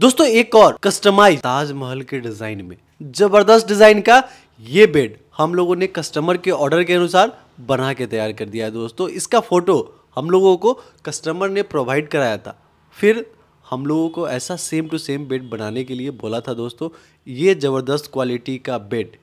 दोस्तों एक और कस्टमाइज ताजमहल के डिजाइन में जबरदस्त डिजाइन का ये बेड हम लोगों ने कस्टमर के ऑर्डर के अनुसार बना के तैयार कर दिया है दोस्तों इसका फोटो हम लोगों को कस्टमर ने प्रोवाइड कराया था फिर हम लोगों को ऐसा सेम टू सेम बेड बनाने के लिए बोला था दोस्तों ये ज़बरदस्त क्वालिटी का बेड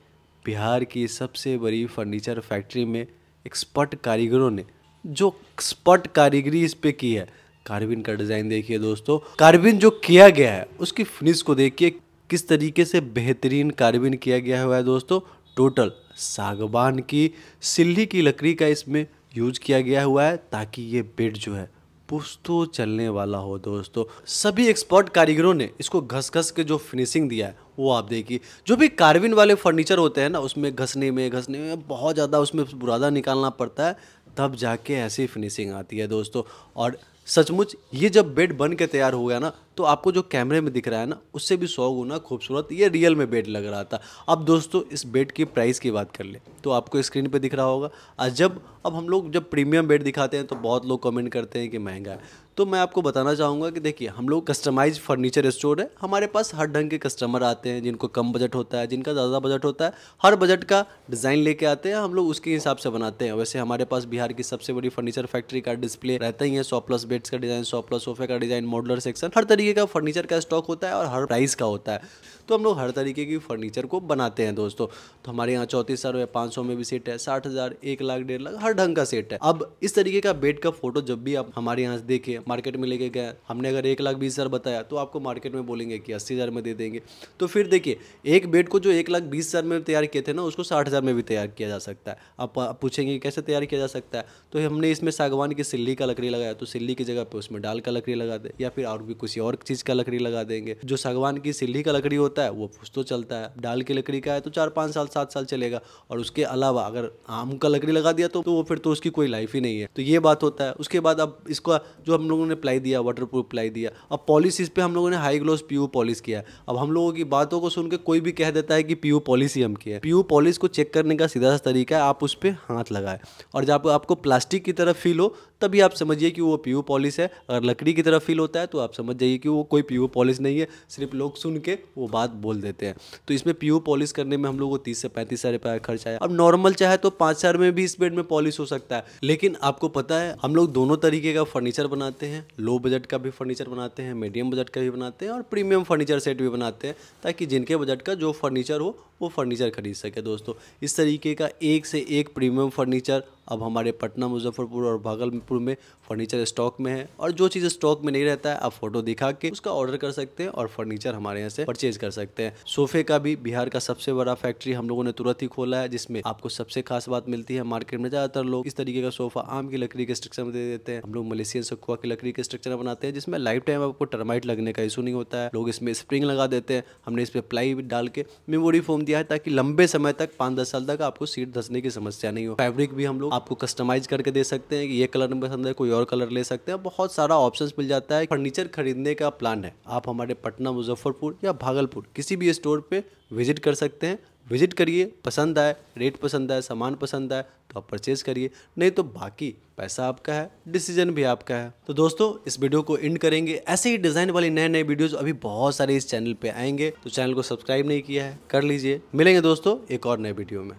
बिहार की सबसे बड़ी फर्नीचर फैक्ट्री में एक्सपर्ट कारीगरों ने जो एक्सपर्ट कारीगरी इस पर की है कार्बिन का डिज़ाइन देखिए दोस्तों कार्बिन जो किया गया है उसकी फिनिश को देखिए किस तरीके से बेहतरीन कार्बिन किया गया हुआ है दोस्तों टोटल सागवान की सिल्ली की लकड़ी का इसमें यूज किया गया हुआ है ताकि ये बेड जो है पुस्तो चलने वाला हो दोस्तों सभी एक्सपर्ट कारीगरों ने इसको घस घस के जो फिनिशिंग दिया है वो आप देखिए जो भी कार्बिन वाले फर्नीचर होते हैं ना उसमें घसने में घसने में बहुत ज़्यादा उसमें बुरादा निकालना पड़ता है तब जाके ऐसी फिनिशिंग आती है दोस्तों और सचमुच ये जब बेड बन के तैयार हो गया ना तो आपको जो कैमरे में दिख रहा है ना उससे भी सौ गुना खूबसूरत ये रियल में बेड लग रहा था अब दोस्तों इस बेड की प्राइस की बात कर ले तो आपको स्क्रीन पे दिख रहा होगा आज जब अब हम लोग जब प्रीमियम बेड दिखाते हैं तो बहुत लोग कमेंट करते हैं कि महंगा है तो मैं आपको बताना चाहूँगा कि देखिए हम लोग कस्टमाइज फर्नीचर स्टोर है हमारे पास हर ढंग के कस्टमर आते हैं जिनको कम बजट होता है जिनका ज़्यादा बजट होता है हर बजट का डिज़ाइन लेके आते हैं हम लोग उसके हिसाब से बनाते हैं वैसे हमारे पास बिहार की सबसे बड़ी फर्नीचर फैक्ट्री का डिस्प्ले रहता ही है सौ प्लस बेड्स का डिज़ाइन सौ प्लस सोफे का डिज़ाइन मॉडलर सेक्शन हर तरीके का फर्नीचर का स्टॉक होता है और हर प्राइस का होता है तो हम लोग हर तरीके की फर्नीचर को बनाते हैं दोस्तों तो हमारे यहाँ चौंतीस हज़ार पाँच सौ में भी सेट है साठ हज़ार एक लाख डेढ़ लाख हर ढंग का सेट है अब इस तरीके का बेड का फोटो जब भी आप हमारे यहाँ से देखें मार्केट में लेके गया हमने अगर एक लाख बीस हज़ार बताया तो आपको मार्केट में बोलेंगे कि अस्सी हज़ार में दे देंगे तो फिर देखिए एक बेड को जो एक लाख बीस हज़ार में तैयार किए थे ना उसको साठ हज़ार में भी तैयार किया जा सकता है आप पूछेंगे कैसे तैयार किया जा सकता है तो हमने इसमें सागवान की सिल्ली का लकड़ी लगाया तो सिल्ली की जगह पर उसमें डाल का लकड़ी लगा दें या फिर और भी किसी और चीज़ का लकड़ी लगा देंगे जो सागवान की सिल्ली का लकड़ी होता है वो कुछ तो चलता है डाल की लकड़ी का है तो चार पाँच साल सात साल चलेगा और उसके अलावा अगर आम का लकड़ी लगा दिया तो, तो वो फिर तो उसकी कोई लाइफ ही नहीं है तो ये बात होता है उसके बाद अब इसका जो हम लोगों ने प्लाई दिया वाटर प्रूफ प्लाई दिया अब पॉलिसीज़ पे हम लोगों ने हाई ग्लोस पी पॉलिस किया अब हम लोगों की बातों को सुन के कोई भी कह देता है कि पी पॉलिसी हम किया है पी पॉलिस को चेक करने का सीधा सा तरीका है आप उस पर हाथ लगाए और जब आपको प्लास्टिक की तरफ फील हो तभी आप समझिए कि वो पी यू पॉलिस है अगर लकड़ी की तरह फील होता है तो आप समझ जाइए कि वो कोई पी यू पॉलिस नहीं है सिर्फ लोग सुन के वो बात बोल देते हैं तो इसमें पी यू पॉलिस करने में हम लोग को तीस से पैंतीस हज़ार रुपये खर्च आया अब नॉर्मल चाहे तो पाँच हज़ार में भी इस बेड में पॉलिश हो सकता है लेकिन आपको पता है हम लोग दोनों तरीके का फर्नीचर बनाते हैं लो बजट का भी फर्नीचर बनाते हैं मीडियम बजट का भी बनाते हैं और प्रीमियम फर्नीचर सेट भी बनाते हैं ताकि जिनके बजट का जो फर्नीचर हो वो फर्नीचर ख़रीद सके दोस्तों इस तरीके का एक से एक प्रीमियम फर्नीचर अब हमारे पटना मुजफ्फरपुर और भागलपुर में फर्नीचर स्टॉक में है और जो चीज़ स्टॉक में नहीं रहता है आप फोटो दिखा के उसका ऑर्डर कर सकते हैं और फर्नीचर हमारे यहाँ से परचेज कर सकते हैं सोफे का भी बिहार का सबसे बड़ा फैक्ट्री हम लोगों ने तुरंत ही खोला है जिसमें आपको सबसे खास बात मिलती है मार्केट में ज़्यादातर लोग इस तरीके का सोफा आम की लकड़ी के स्ट्रक्चर में दे देते हैं हम लोग मलेशियन सखुआ की लकड़ी के स्ट्रक्चर बनाते हैं जिसमें लाइफ टाइम आपको टर्माइट लगने का इशू नहीं होता है लोग इसमें स्प्रिंग लगा देते हैं हमने इस पर प्लाई डाल के मेमोरी फोम दिया है ताकि लंबे समय तक पाँच दस साल तक आपको सीट धसने की समस्या नहीं हो फैब्रिक भी हम लोग आपको कस्टमाइज करके दे सकते हैं कि ये कलर पसंद है कोई और कलर ले सकते हैं बहुत सारा ऑप्शन मिल जाता है फर्नीचर खरीदने का प्लान है आप हमारे पटना मुजफ्फरपुर या भागलपुर किसी भी स्टोर पर विजिट कर सकते हैं विजिट करिए पसंद आए रेट पसंद आए सामान पसंद आए तो आप परचेज़ करिए नहीं तो बाकी पैसा आपका है डिसीजन भी आपका है तो दोस्तों इस वीडियो को एंड करेंगे ऐसे ही डिज़ाइन वाली नए नए वीडियोज़ अभी बहुत सारे इस चैनल पे आएंगे तो चैनल को सब्सक्राइब नहीं किया है कर लीजिए मिलेंगे दोस्तों एक और नए वीडियो में